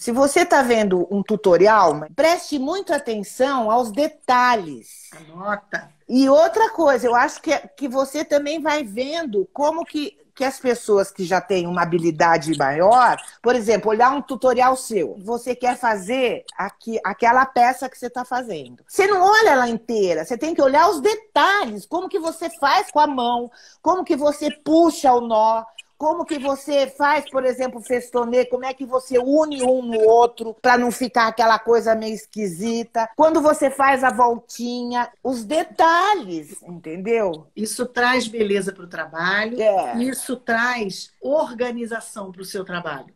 Se você está vendo um tutorial, preste muita atenção aos detalhes. Anota. E outra coisa, eu acho que, é, que você também vai vendo como que, que as pessoas que já têm uma habilidade maior, por exemplo, olhar um tutorial seu, você quer fazer aqui, aquela peça que você está fazendo. Você não olha ela inteira, você tem que olhar os detalhes, como que você faz com a mão, como que você puxa o nó, como que você faz, por exemplo, festonê? Como é que você une um no outro para não ficar aquela coisa meio esquisita? Quando você faz a voltinha, os detalhes, entendeu? Isso traz beleza para o trabalho. É. Isso traz organização para o seu trabalho.